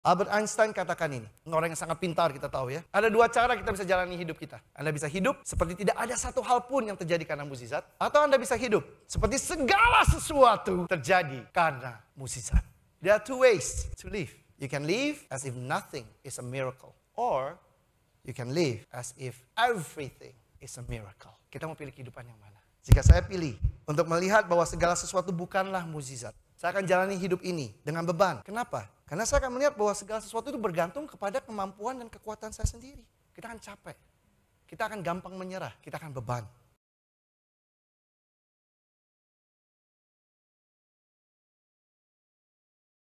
Albert Einstein katakan ini, orang yang sangat pintar kita tahu ya. Ada dua cara kita bisa jalani hidup kita. Anda bisa hidup seperti tidak ada satu hal pun yang terjadi karena musisat. atau Anda bisa hidup seperti segala sesuatu terjadi karena musisat. There are two ways to live. You can live as if nothing is a miracle, or you can live as if everything is a miracle. Kita mau pilih kehidupan yang mana? Jika saya pilih untuk melihat bahwa segala sesuatu bukanlah mukjizat, saya akan jalani hidup ini dengan beban. Kenapa? Karena saya akan melihat bahwa segala sesuatu itu bergantung kepada kemampuan dan kekuatan saya sendiri. Kita akan capek. Kita akan gampang menyerah. Kita akan beban.